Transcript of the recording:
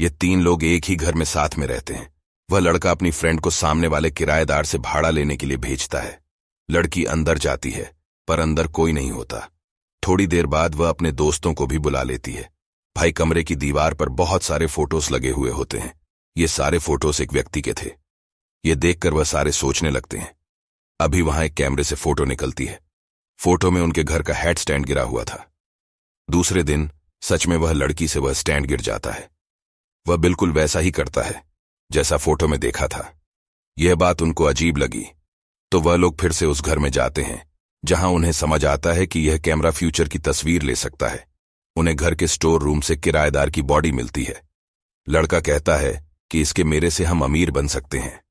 ये तीन लोग एक ही घर में साथ में रहते हैं वह लड़का अपनी फ्रेंड को सामने वाले किराएदार से भाड़ा लेने के लिए भेजता है लड़की अंदर जाती है पर अंदर कोई नहीं होता थोड़ी देर बाद वह अपने दोस्तों को भी बुला लेती है भाई कमरे की दीवार पर बहुत सारे फोटोज लगे हुए होते हैं ये सारे फोटोज एक व्यक्ति के थे ये देखकर वह सारे सोचने लगते हैं अभी वहां एक कैमरे से फोटो निकलती है फोटो में उनके घर का हेड स्टैंड गिरा हुआ था दूसरे दिन सच में वह लड़की से वह स्टैंड गिर जाता है वह बिल्कुल वैसा ही करता है जैसा फोटो में देखा था यह बात उनको अजीब लगी तो वह लोग फिर से उस घर में जाते हैं जहां उन्हें समझ आता है कि यह कैमरा फ्यूचर की तस्वीर ले सकता है उन्हें घर के स्टोर रूम से किराएदार की बॉडी मिलती है लड़का कहता है कि इसके मेरे से हम अमीर बन सकते हैं